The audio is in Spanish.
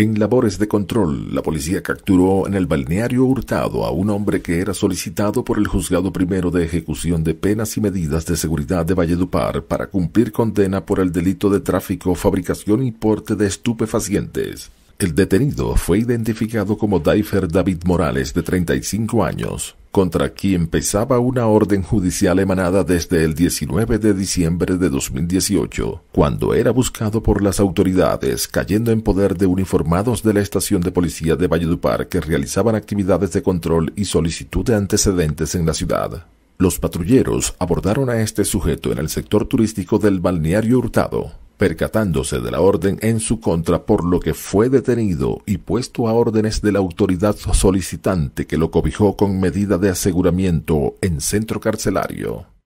En labores de control, la policía capturó en el balneario Hurtado a un hombre que era solicitado por el juzgado primero de ejecución de penas y medidas de seguridad de Valledupar para cumplir condena por el delito de tráfico, fabricación y porte de estupefacientes. El detenido fue identificado como Daifer David Morales, de 35 años, contra quien pesaba una orden judicial emanada desde el 19 de diciembre de 2018, cuando era buscado por las autoridades, cayendo en poder de uniformados de la estación de policía de Valledupar que realizaban actividades de control y solicitud de antecedentes en la ciudad. Los patrulleros abordaron a este sujeto en el sector turístico del balneario Hurtado, percatándose de la orden en su contra por lo que fue detenido y puesto a órdenes de la autoridad solicitante que lo cobijó con medida de aseguramiento en centro carcelario.